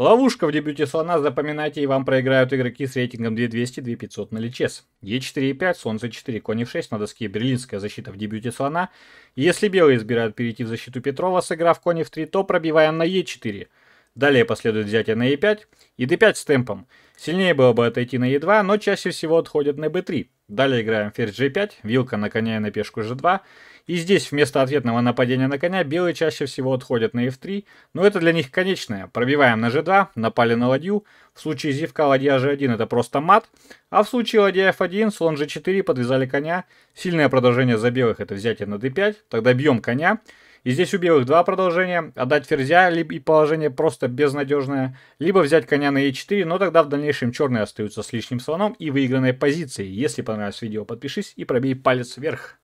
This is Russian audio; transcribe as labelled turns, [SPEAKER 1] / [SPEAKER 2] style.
[SPEAKER 1] Ловушка в дебюте слона, запоминайте, и вам проиграют игроки с рейтингом 2200-2500 на личес. Е4 и 5, солнце 4, конь f6 на доске, берлинская защита в дебюте слона. Если белые избирают перейти в защиту Петрова, сыграв конь f3, то пробиваем на Е4. Далее последует взятие на e5 и d5 с темпом. Сильнее было бы отойти на e2, но чаще всего отходят на b3. Далее играем ферзь g5, вилка на коня и на пешку g2. И здесь вместо ответного нападения на коня белые чаще всего отходят на f3, но это для них конечное. Пробиваем на g2, напали на ладью. В случае зевка ладья g1 это просто мат, а в случае ладья f1 слон g4 подвязали коня. Сильное продолжение за белых это взятие на d5, тогда бьем коня. И здесь у белых два продолжения. Отдать ферзя, и положение просто безнадежное. Либо взять коня на e4, но тогда в дальнейшем черные остаются с лишним слоном и выигранной позицией. Если понравилось видео, подпишись и пробей палец вверх.